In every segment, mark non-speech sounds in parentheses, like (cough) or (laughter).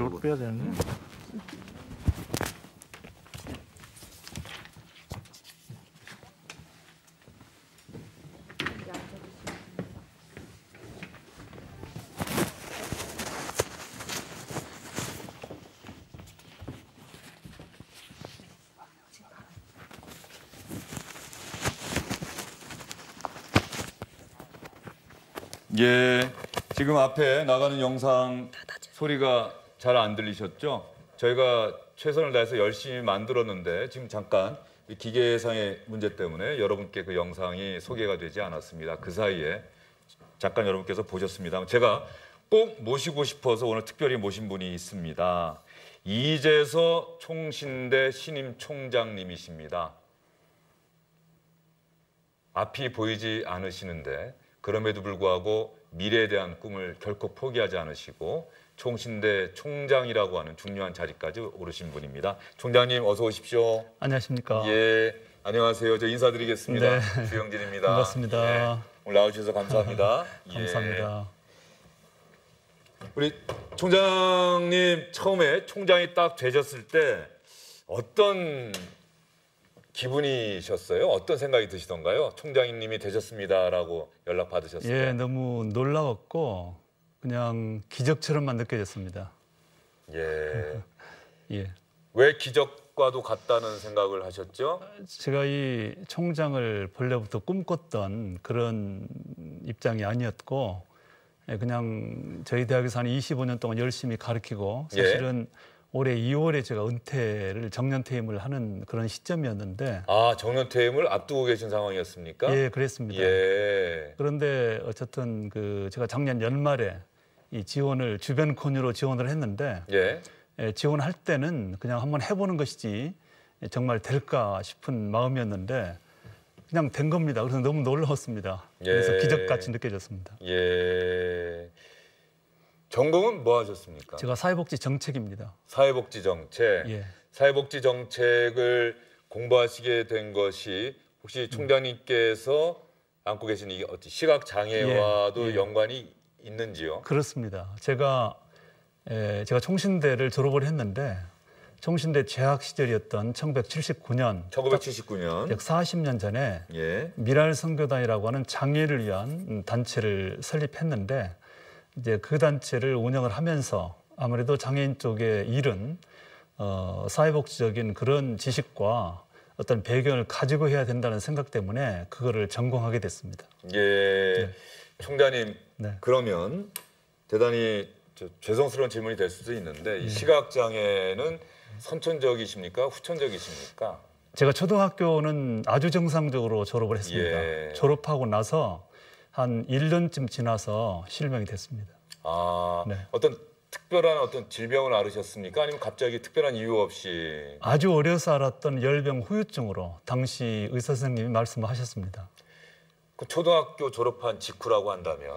이것도 빼야 되는데. 음. 예, 지금 앞에 나가는 영상 소리가 잘안 들리셨죠? 저희가 최선을 다해서 열심히 만들었는데 지금 잠깐 기계상의 문제 때문에 여러분께 그 영상이 소개가 되지 않았습니다. 그 사이에 잠깐 여러분께서 보셨습니다. 제가 꼭 모시고 싶어서 오늘 특별히 모신 분이 있습니다. 이재서 총신대 신임 총장님이십니다. 앞이 보이지 않으시는데 그럼에도 불구하고 미래에 대한 꿈을 결코 포기하지 않으시고 총신대 총장이라고 하는 중요한 자리까지 오르신 분입니다. 총장님 어서 오십시오. 안녕하십니까. 예, 안녕하세요. 저 인사드리겠습니다. 네. 주영진입니다. 반갑습니다. 예, 오늘 나와주셔서 감사합니다. (laughs) 감사합니다. 예. 우리 총장님 처음에 총장이 딱 되셨을 때 어떤 기분이셨어요? 어떤 생각이 드시던가요? 총장님이 되셨습니다라고 연락 받으셨어요. 예, 너무 놀라웠고 그냥 기적처럼만 느껴졌습니다. 예. 예. 왜 기적과도 같다는 생각을 하셨죠? 제가 이 총장을 본래부터 꿈꿨던 그런 입장이 아니었고 예, 그냥 저희 대학에서 한 25년 동안 열심히 가르치고 예. 사실은 예. 올해 2월에 제가 은퇴를 정년퇴임을 하는 그런 시점이었는데 아 정년퇴임을 앞두고 계신 상황이었습니까? 예 그랬습니다. 예. 그런데 어쨌든 그 제가 작년 연말에 이 지원을 주변 권유로 지원을 했는데 예. 예, 지원할 때는 그냥 한번 해보는 것이지 정말 될까 싶은 마음이었는데 그냥 된 겁니다. 그래서 너무 놀라웠습니다. 예. 그래서 기적같이 느껴졌습니다. 예. 전공은 뭐 하셨습니까? 제가 사회복지 정책입니다. 사회복지 정책. 예. 사회복지 정책을 공부하시게 된 것이 혹시 음. 총장님께서 안고 계신 이 시각 장애와도 예. 예. 연관이 있는지요? 그렇습니다. 제가 에, 제가 총신대를 졸업을 했는데 총신대 재학 시절이었던 1979년 1979년 약 40년 전에 예. 미랄 선교단이라고 하는 장애를 위한 단체를 설립했는데 이제 그 단체를 운영을 하면서 아무래도 장애인 쪽의 일은 어, 사회복지적인 그런 지식과 어떤 배경을 가지고 해야 된다는 생각 때문에 그거를 전공하게 됐습니다. 예. 네. 총장님 네. 그러면 대단히 죄송스러운 질문이 될 수도 있는데 이 네. 시각 장애는 선천적이십니까? 후천적이십니까? 제가 초등학교는 아주 정상적으로 졸업을 했습니다. 예. 졸업하고 나서 한 1년쯤 지나서 실명이 됐습니다. 아, 네. 어떤 특별한 어떤 질병을 앓으셨습니까? 아니면 갑자기 특별한 이유 없이 아주 어려서 앓았던 열병 후유증으로 당시 의사 선생님이 말씀하셨습니다. 그 초등학교 졸업한 직후라고 한다면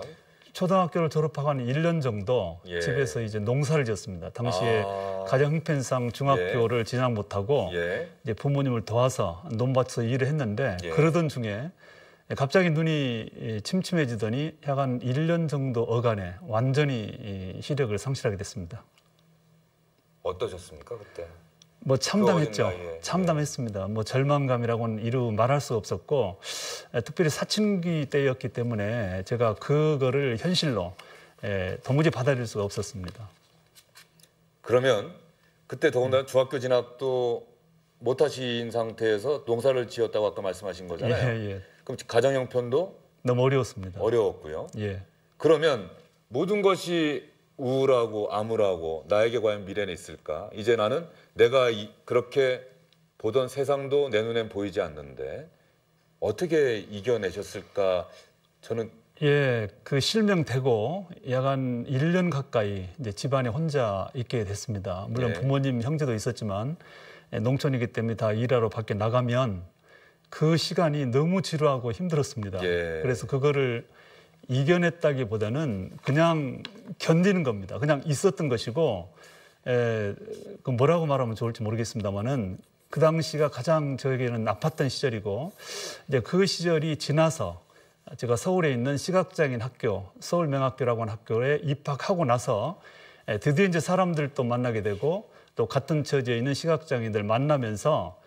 초등학교를 졸업하고 한 1년 정도 예. 집에서 이제 농사를 지었습니다. 당시에 아. 가정 형편상 중학교를 예. 진학 못하고 예. 이제 부모님을 도와서 논밭에서 일을 했는데 예. 그러던 중에 갑자기 눈이 침침해지더니 약 한 1년 정도 어간에 완전히 시력을 상실하게 됐습니다. 어떠셨습니까 그때? 뭐 참담했죠. 예, 예. 참담했습니다. 뭐 절망감이라고는 이루 말할 수 없었고 특별히 사춘기 때였기 때문에 제가 그거를 현실로 예, 도무지 받아들일 수가 없었습니다. 그러면 그때 더군다나 음. 중학교 진학도 못 하신 상태에서 농사를 지었다고 아까 말씀하신 거잖아요. 예, 예. 그럼 가정 형편도 너무 어려웠습니다. 어려웠고요. 예. 그러면 모든 것이 우울하고 암울하고 나에게 과연 미래는 있을까? 이제 나는 내가 이, 그렇게 보던 세상도 내 눈엔 보이지 않는데 어떻게 이겨내셨을까? 저는 예, 그 실명되고 약간 1년 가까이 이제 집안에 혼자 있게 됐습니다. 물론 예. 부모님, 형제도 있었지만 예, 농촌이기 때문에 다 일하러 밖에 나가면 그 시간이 너무 지루하고 힘들었습니다. 예. 그래서 그거를 이겨냈다기보다는 그냥 견디는 겁니다. 그냥 있었던 것이고 에, 그 뭐라고 말하면 좋을지 모르겠습니다만은 그 당시가 가장 저에게는 아팠던 시절이고 이제 그 시절이 지나서 제가 서울에 있는 시각장애인 학교 서울명학교라고 하는 학교에 입학하고 나서 에, 드디어 이제 사람들도 만나게 되고 또 같은 처지에 있는 시각장애인들 만나면서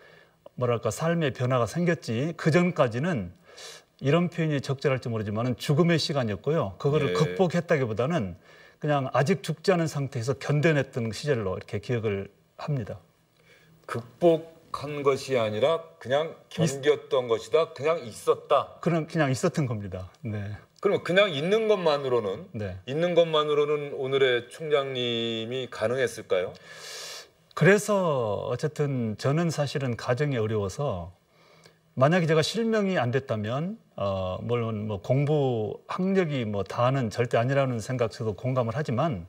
뭐랄까 삶의 변화가 생겼지 그 전까지는 이런 표현이 적절할지 모르지만 죽음의 시간이었고요. 그거를 예. 극복했다기보다는 그냥 아직 죽지 않은 상태에서 견뎌냈던 시절로 이렇게 기억을 합니다. 극복한 것이 아니라 그냥 견뎠던 있... 것이다. 그냥 있었다. 그럼 그냥 있었던 겁니다. 네. 그러면 그냥 있는 것만으로는 네. 있는 것만으로는 오늘의 총장님이 가능했을까요? 그래서 어쨌든 저는 사실은 가정이 어려워서 만약에 제가 실명이 안 됐다면 어, 물론 뭐 공부 학력이 뭐 다는 절대 아니라는 생각 저도 공감을 하지만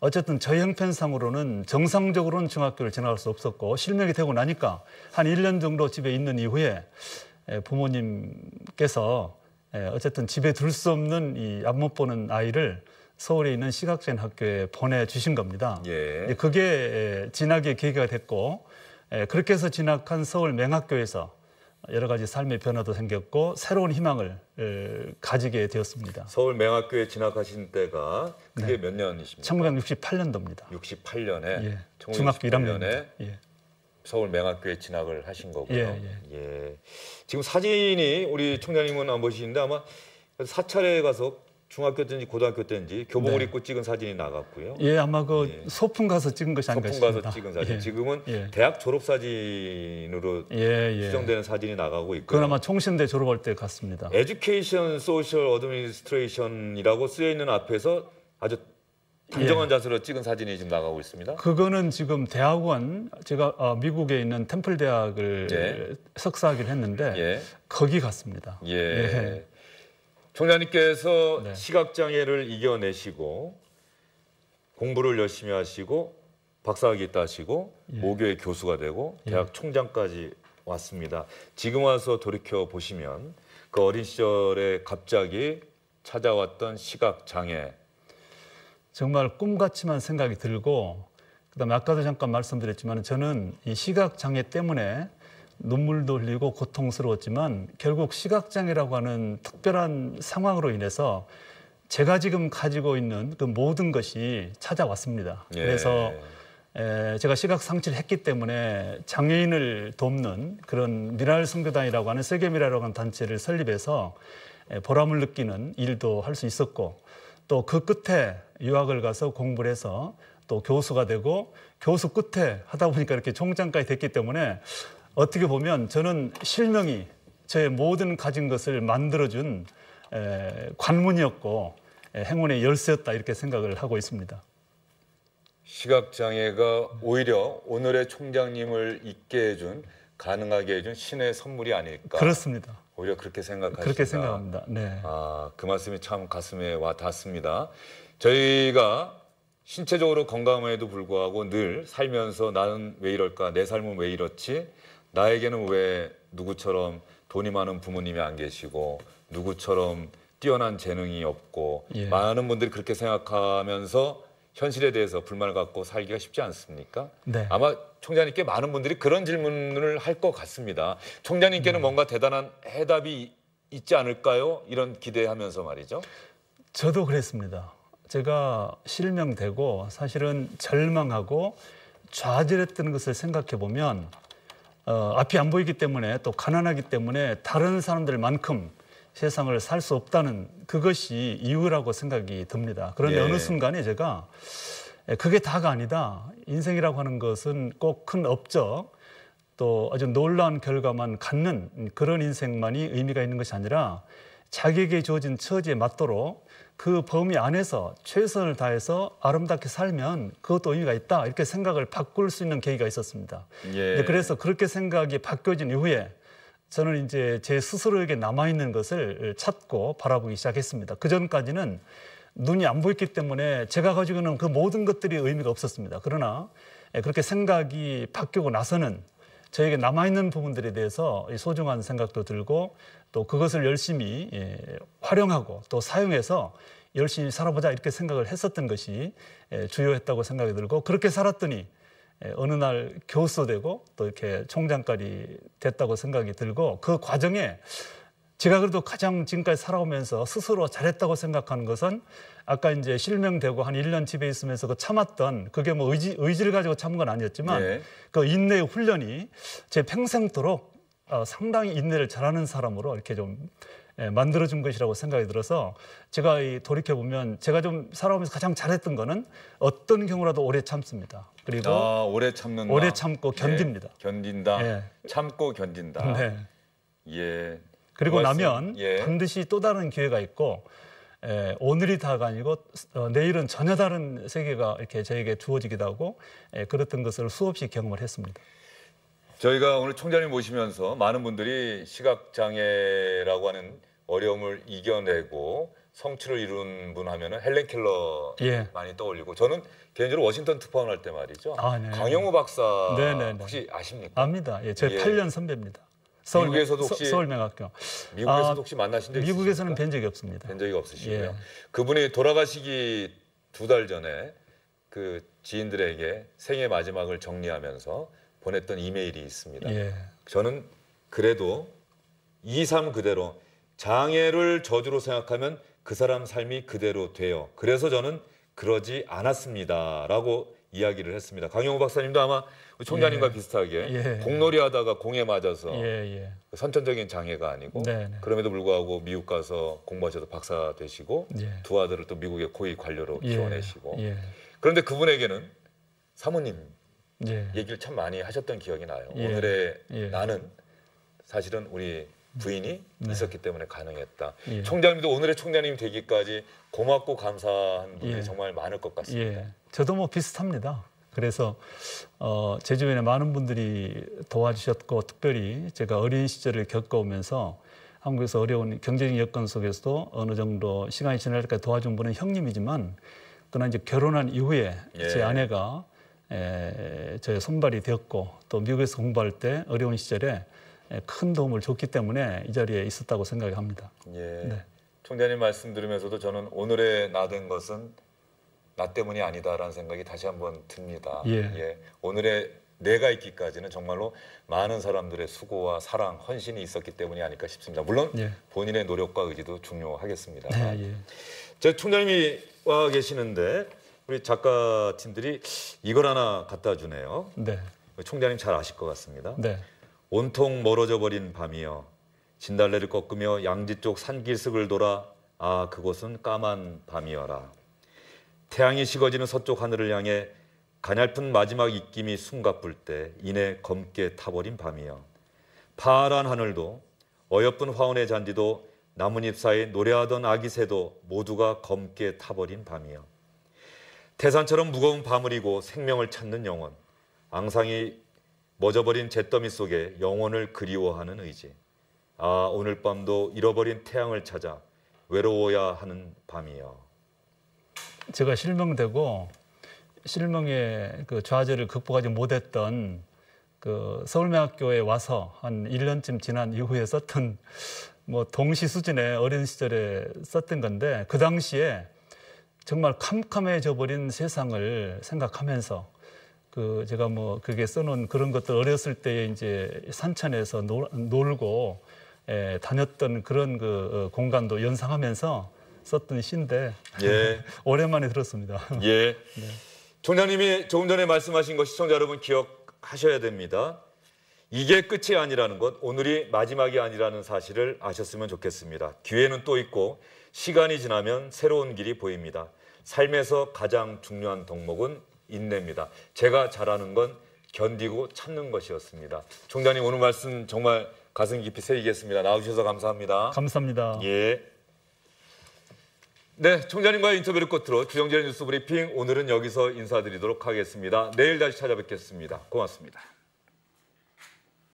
어쨌든 저 형편상으로는 정상적으로는 중학교를 지나갈 수 없었고 실명이 되고 나니까 한 1년 정도 집에 있는 이후에 부모님께서 어쨌든 집에 둘 수 없는 이안못 보는 아이를 서울에 있는 시각적인 학교에 보내주신 겁니다. 예. 그게 진학의 계기가 됐고 그렇게 해서 진학한 서울 맹학교에서 여러 가지 삶의 변화도 생겼고 새로운 희망을 가지게 되었습니다. 서울 맹학교에 진학하신 때가 그게 네. 몇 년이십니까? 1968년도입니다. 68년에 예. 중학교 1학년에 예. 서울 맹학교에 진학을 하신 거고요. 예, 예, 예. 지금 사진이 우리 총장님은 안 보시는데 아마 사찰에 가서 중학교 때인지 고등학교 때인지 교복을 네. 입고 찍은 사진이 나갔고요. 예, 아마 그 예. 소풍 가서 찍은 것이 아닌가 소풍 가서 찍은 사진. 예. 지금은 예. 대학 졸업 사진으로 예, 예. 수정되는 사진이 나가고 있고. 그나마 총신대 졸업할 때 갔습니다. 에듀케이션 소셜 어드미니스트레이션이라고 쓰여 있는 앞에서 아주 단정한 예. 자세로 찍은 사진이 지금 나가고 있습니다. 그거는 지금 대학원 제가 어, 미국에 있는 템플 대학을 석사하기를 했는데 거기 갔습니다. 예. 총장님께서 네. 시각장애를 이겨내시고 공부를 열심히 하시고 박사학위 따시고 예. 모교의 교수가 되고 예. 대학 예. 총장까지 왔습니다. 지금 와서 돌이켜 보시면 그 어린 시절에 갑자기 찾아왔던 시각장애 정말 꿈같이만 생각이 들고 그다음에 아까도 잠깐 말씀드렸지만 저는 이 시각장애 때문에 눈물도 흘리고 고통스러웠지만 결국 시각장애라고 하는 특별한 상황으로 인해서 제가 지금 가지고 있는 그 모든 것이 찾아왔습니다. 예. 그래서 에, 예, 제가 시각 상실을 했기 때문에 장애인을 돕는 그런 미랄 선교단이라고 하는 세계 미랄이라고 하는 단체를 설립해서 예, 보람을 느끼는 일도 할 수 있었고 또 그 끝에 유학을 가서 공부를 해서 또 교수가 되고 교수 끝에 하다 보니까 이렇게 총장까지 됐기 때문에 어떻게 보면 저는 실명이 제 모든 가진 것을 만들어준 관문이었고 행운의 열쇠였다 이렇게 생각을 하고 있습니다. 시각장애가 오히려 오늘의 총장님을 있게 해준 가능하게 해준 신의 선물이 아닐까. 그렇습니다. 오히려 그렇게 생각하시다. 그렇게 생각합니다. 네. 아, 그 말씀이 참 가슴에 와 닿습니다. 저희가 신체적으로 건강함에도 불구하고 늘 살면서 나는 왜 이럴까, 내 삶은 왜 이렇지, 나에게는 왜 누구처럼 돈이 많은 부모님이 안 계시고 누구처럼 뛰어난 재능이 없고 예. 많은 분들이 그렇게 생각하면서 현실에 대해서 불만을 갖고 살기가 쉽지 않습니까? 네. 아마 총장님께 많은 분들이 그런 질문을 할 것 같습니다. 총장님께는 음. 뭔가 대단한 해답이 있지 않을까요? 이런 기대하면서 말이죠. 저도 그랬습니다. 제가 실명되고 사실은 절망하고 좌절했던 것을 생각해 보면 어, 앞이 안 보이기 때문에 또 가난하기 때문에 다른 사람들만큼 세상을 살 수 없다는 그것이 이유라고 생각이 듭니다. 그런데 예. 어느 순간에 제가 예, 그게 다가 아니다. 인생이라고 하는 것은 꼭 큰 업적 또 아주 놀라운 결과만 갖는 그런 인생만이 의미가 있는 것이 아니라 자기에게 주어진 처지에 맞도록 그 범위 안에서 최선을 다해서 아름답게 살면 그것도 의미가 있다 이렇게 생각을 바꿀 수 있는 계기가 있었습니다. 예. 네, 그래서 그렇게 생각이 바뀌어진 이후에 저는 이제 제 스스로에게 남아 있는 것을 찾고 바라보기 시작했습니다. 그 전까지는 눈이 안 보였기 때문에 제가 가지고 있는 그 모든 것들이 의미가 없었습니다. 그러나 예, 그렇게 생각이 바뀌고 나서는 저에게 남아있는 부분들에 대해서 소중한 생각도 들고 또 그것을 열심히 예, 활용하고 또 사용해서 열심히 살아보자 이렇게 생각을 했었던 것이 예, 주요했다고 생각이 들고 그렇게 살았더니 예, 어느 날 교수되고 또 이렇게 총장까지 됐다고 생각이 들고 그 과정에 제가 그래도 가장 지금까지 살아오면서 스스로 잘했다고 생각하는 것은 아까 이제 실명되고 한 1년 집에 있으면서 그 참았던 그게 뭐 의지, 의지를 가지고 참은 건 아니었지만 네. 그 인내의 훈련이 제평생토록 어, 상당히 인내를 잘하는 사람으로 이렇게 좀 예, 만들어준 것이라고 생각이 들어서 제가 이 돌이켜 보면 제가 좀 살아오면서 가장 잘했던 거는 어떤 경우라도 오래 참습니다. 그리고 아, 오래 참는 오래 참고 견딥니다. 예, 견딘다. 예. 참고 견딘다. 네. 예, 그리고 뭐 나면 예. 반드시 또 다른 기회가 있고 에, 오늘이 다가 아니고 어, 내일은 전혀 다른 세계가 이렇게 저에게 주어지기도 하고 에, 그렇던 것을 수없이 경험을 했습니다. 저희가 오늘 총장님 모시면서 많은 분들이 시각장애라고 하는 어려움을 이겨내고 성취를 이룬 분 하면은 헬렌 켈러 예. 많이 떠올리고 저는 개인적으로 워싱턴 특파원 할 때 말이죠. 아, 네. 강영호 박사 네네네. 네, 네. 혹시 아십니까? 압니다. 예, 제 예. 8년 선배입니다. 서울, 미국에서도 혹시 서, 울맹학교 미국에서도 아, 혹시 만나신 적 미국에서는 있뵌 적이 없습니다. 뵌 적이 없으시고요. 예. 그분이 돌아가시기 두 달 전에 그 지인들에게 생애 마지막을 정리하면서 보냈던 이메일이 있습니다. 예. 저는 그래도 2, 3 그대로 장애를 저주로 생각하면 그 사람 삶이 그대로 돼요. 그래서 저는 그러지 않았습니다라고 이야기를 했습니다. 강영우 박사님도 아마 총장님과 예. 비슷하게 예. 공놀이 하다가 공에 맞아서 예. 예. 선천적인 장애가 아니고 네, 네 그럼에도 불구하고 미국 가서 공부하셔서 박사 되시고 예. 두 아들을 또 미국의 고위 관료로 예. 키워내시고 그런데 그분에게는 사모님 얘기를 참 많이 하셨던 기억이 나요. 오늘의 나는 사실은 우리 부인이 네. 있었기 때문에 가능했다. 예. 총장님도 오늘의 총장님 되기까지 고맙고 감사한 분이 예. 정말 많을 것 같습니다. 예. 저도 뭐 비슷합니다. 그래서 어, 제 주변에 많은 분들이 도와주셨고 특별히 제가 어린 시절을 겪어오면서 한국에서 어려운 경제적 여건 속에서도 어느 정도 시간이 지날 때까지 도와준 분은 형님이지만 그러나 이제 결혼한 이후에 예. 제 아내가 에, 저의 손발이 되었고 또 미국에서 공부할 때 어려운 시절에 큰 도움을 줬기 때문에 이 자리에 있었다고 생각합니다. 예. 네. 총장님 말씀 들으면서도 저는 오늘의 나된 것은 나 때문이 아니다라는 생각이 다시 한번 듭니다. 예. 예. 오늘의 내가 있기까지는 정말로 많은 사람들의 수고와 사랑, 헌신이 있었기 때문이 아닐까 싶습니다. 물론 예. 본인의 노력과 의지도 중요하겠습니다. 네, 예. 제 총장님이 와 계시는데 우리 작가 팀들이 이걸 하나 갖다 주네요. 네. 총장님 잘 아실 것 같습니다. 네. 온통 멀어져 버린 밤이여 진달래를 꺾으며 양지 쪽 산길석을 돌아 아 그곳은 까만 밤이어라 태양이 식어지는 서쪽 하늘을 향해 가냘픈 마지막 입김이 숨가쁠 때 이내 검게 타버린 밤이여 파란 하늘도 어여쁜 화원의 잔디도 나뭇잎 사이 노래하던 아기 새도 모두가 검게 타버린 밤이여 태산처럼 무거운 밤을 이고 생명을 찾는 영혼 앙상이 멎어버린 잿더미 속에 영혼을 그리워하는 의지. 아, 오늘 밤도 잃어버린 태양을 찾아 외로워야 하는 밤이야. 제가 실명되고 실명의 그 좌절을 극복하지 못했던 그 서울대학교에 와서 한 1년쯤 지난 이후에 썼던 뭐 동시 수준의 어린 시절에 썼던 건데 그 당시에 정말 캄캄해져 버린 세상을 생각하면서 그 제가 뭐 그게 쓰는 그런 것들 어렸을 때 이제 산천에서 놀, 놀고 에, 예, 다녔던 그런 그 어, 공간도 연상하면서 썼던 시인데 예. (laughs) 오랜만에 들었습니다. 예. (laughs) 네. 총장님이 조금 전에 말씀하신 것 시청자 여러분 기억하셔야 됩니다. 이게 끝이 아니라는 것, 오늘이 마지막이 아니라는 사실을 아셨으면 좋겠습니다. 기회는 또 있고 시간이 지나면 새로운 길이 보입니다. 삶에서 가장 중요한 덕목은 인내입니다. 제가 잘하는 건 견디고 참는 것이었습니다. 총장님 오늘 말씀 정말 가슴 깊이 새기겠습니다. 나오셔서 감사합니다. 감사합니다. 예. 네, 총장님과의 인터뷰를 끝으로 주영재 뉴스 브리핑 오늘은 여기서 인사드리도록 하겠습니다. 내일 다시 찾아뵙겠습니다. 고맙습니다.